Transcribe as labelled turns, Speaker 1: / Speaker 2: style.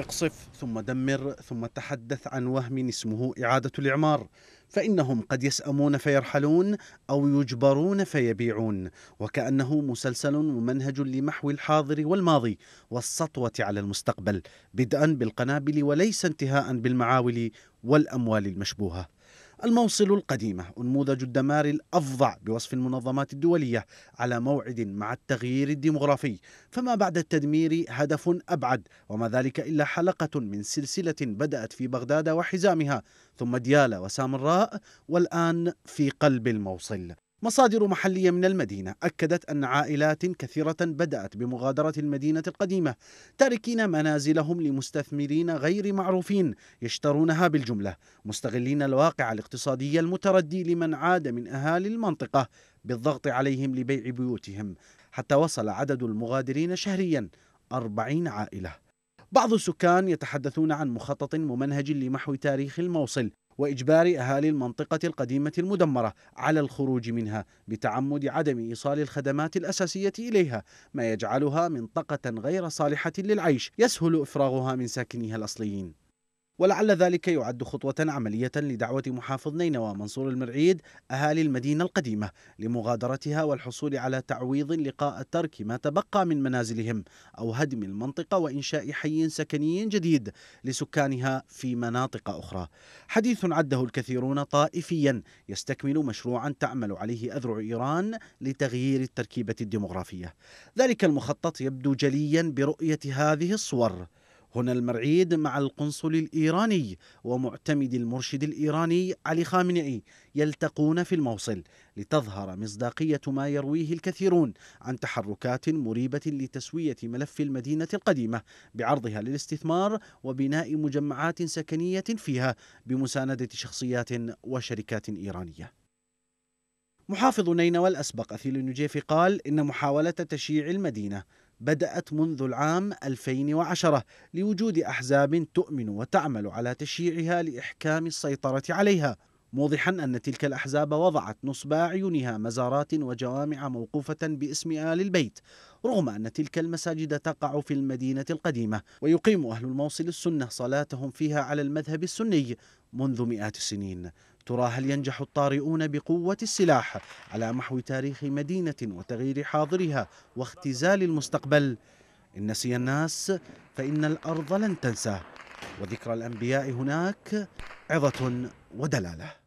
Speaker 1: اقصف ثم دمر ثم تحدث عن وهم اسمه إعادة الإعمار فإنهم قد يسأمون فيرحلون أو يجبرون فيبيعون وكأنه مسلسل ممنهج لمحو الحاضر والماضي والسطوة على المستقبل بدءا بالقنابل وليس انتهاء بالمعاول والأموال المشبوهة الموصل القديمة أنموذج الدمار الأفظع بوصف المنظمات الدولية على موعد مع التغيير الديمغرافي فما بعد التدمير هدف أبعد وما ذلك إلا حلقة من سلسلة بدأت في بغداد وحزامها ثم ديالى وسامراء والآن في قلب الموصل مصادر محلية من المدينة أكدت أن عائلات كثيرة بدأت بمغادرة المدينة القديمة تاركين منازلهم لمستثمرين غير معروفين يشترونها بالجملة مستغلين الواقع الاقتصادي المتردي لمن عاد من أهالي المنطقة بالضغط عليهم لبيع بيوتهم حتى وصل عدد المغادرين شهريا 40 عائلة بعض السكان يتحدثون عن مخطط ممنهج لمحو تاريخ الموصل وإجبار أهالي المنطقة القديمة المدمرة على الخروج منها بتعمد عدم إيصال الخدمات الأساسية إليها ما يجعلها منطقة غير صالحة للعيش يسهل إفراغها من ساكنيها الأصليين ولعل ذلك يعد خطوة عملية لدعوة محافظ نينوى منصور المرعيد أهالي المدينة القديمة لمغادرتها والحصول على تعويض لقاء ترك ما تبقى من منازلهم أو هدم المنطقة وإنشاء حي سكني جديد لسكانها في مناطق أخرى حديث عده الكثيرون طائفيا يستكمل مشروعا تعمل عليه أذرع إيران لتغيير التركيبة الديمغرافية ذلك المخطط يبدو جليا برؤية هذه الصور هنا المرعيد مع القنصل الإيراني ومعتمد المرشد الإيراني علي خامنئي يلتقون في الموصل لتظهر مصداقية ما يرويه الكثيرون عن تحركات مريبة لتسوية ملف المدينة القديمة بعرضها للاستثمار وبناء مجمعات سكنية فيها بمساندة شخصيات وشركات إيرانية محافظ نينوى الأسبق أثيل النجيفي قال إن محاولة تشييع المدينة بدأت منذ العام 2010 لوجود أحزاب تؤمن وتعمل على تشييعها لإحكام السيطرة عليها موضحا أن تلك الأحزاب وضعت نصب أعينها مزارات وجوامع موقوفة باسم آل البيت رغم أن تلك المساجد تقع في المدينة القديمة ويقيم أهل الموصل السنة صلاتهم فيها على المذهب السني منذ مئات السنين ترى هل ينجح الطارئون بقوة السلاح على محو تاريخ مدينة وتغيير حاضرها واختزال المستقبل إن نسي الناس فإن الأرض لن تنسى وذكرى الأنبياء هناك عظة ودلالة